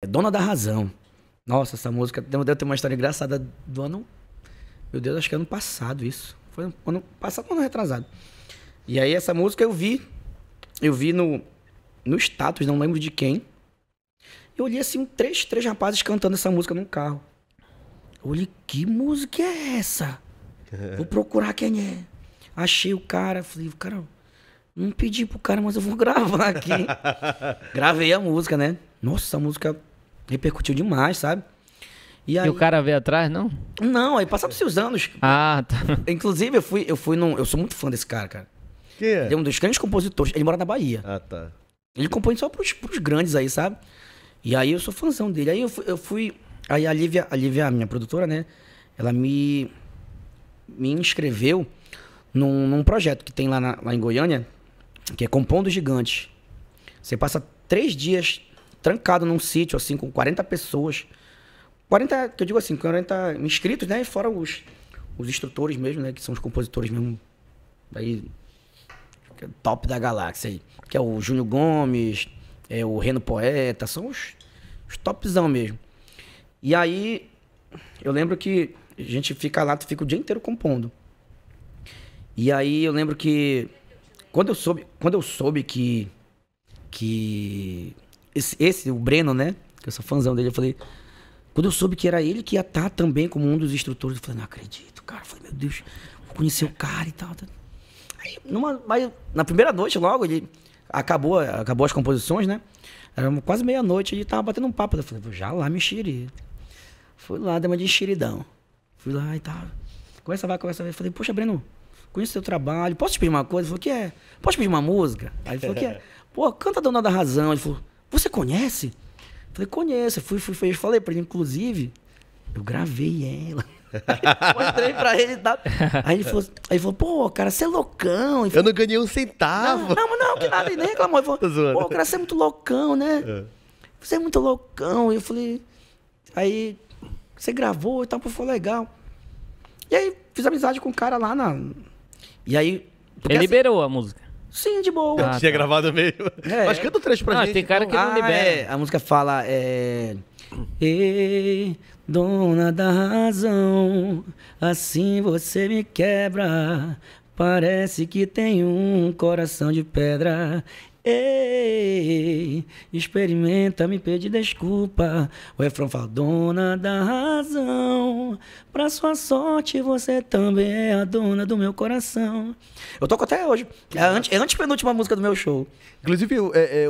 É Dona da Razão. Nossa, essa música. Deu ter uma história engraçada do ano. Meu Deus, acho que ano passado isso. Foi ano passado, ano retrasado. E aí essa música eu vi. Eu vi no, no status, não lembro de quem. Eu olhei assim, três, três rapazes cantando essa música num carro. Eu olhei, que música é essa? Vou procurar quem é. Achei o cara, falei, cara, não pedi pro cara, mas eu vou gravar aqui. Gravei a música, né? Nossa, essa música Repercutiu demais, sabe? E, aí... e o cara veio atrás, não? Não, aí passaram seus anos. Ah, tá. Inclusive, eu fui, eu fui num. Eu sou muito fã desse cara, cara. Que? Ele é um dos grandes compositores. Ele mora na Bahia. Ah, tá. Ele compõe só pros, pros grandes aí, sabe? E aí eu sou fãzão dele. Aí eu fui. Eu fui aí a Lívia, a Lívia, a minha produtora, né? Ela me. Me inscreveu num, num projeto que tem lá, na, lá em Goiânia, que é Compondo Gigante. Você passa três dias trancado num sítio, assim, com 40 pessoas. 40, que eu digo assim, 40 inscritos, né? E fora os, os instrutores mesmo, né? Que são os compositores mesmo. Daí. É top da galáxia aí. Que é o Júnior Gomes, é o Reno Poeta, são os, os topzão mesmo. E aí, eu lembro que a gente fica lá, tu fica o dia inteiro compondo. E aí eu lembro que quando eu soube, quando eu soube que que esse, esse, o Breno, né? Que eu sou fãzão dele, eu falei. Quando eu soube que era ele que ia estar tá também como um dos instrutores, eu falei, não acredito, cara. Eu falei, meu Deus, vou conhecer o cara e tal. Aí, numa, mas na primeira noite, logo, ele acabou, acabou as composições, né? Era quase meia-noite, ele tava batendo um papo. Eu falei, vou já lá me enxeri. Fui lá, dei uma de enxeridão. Fui lá e tal. Conversa vai, conversa vai. Falei, poxa, Breno, conheço seu trabalho. Posso te pedir uma coisa? Ele falou, o que é? Posso te pedir uma música? Aí ele falou, o que é? Pô, canta Dona da Razão. Ele falou, você conhece? falei, conheço. fui, fui, fui. falei pra ele, inclusive, eu gravei ela. Aí, mostrei pra ele. Tá? Aí, ele falou, aí ele falou, pô, cara, você é loucão. Falou, eu não ganhei um centavo. Não, não, não que nada, ele nem reclamou. Ele falou, pô, cara, você é muito loucão, né? É. Você é muito loucão. E eu falei, aí você gravou e tal, pô, foi legal. E aí fiz amizade com o cara lá na. E aí. ele assim, liberou a música. Sim, de boa. Ah, tinha tá. gravado meio. É, Mas canta o trecho pra não, gente. Tem cara então. que não me libera. Ah, é, a música fala. É... Ei, dona da razão, assim você me quebra. Parece que tem um coração de pedra. Ei, experimenta, me pedir desculpa. O refrão fala, dona da razão. Pra sua sorte, você também é a dona do meu coração. Eu toco até hoje. É a antes, é a antepenúltima música do meu show. Inclusive, é, é,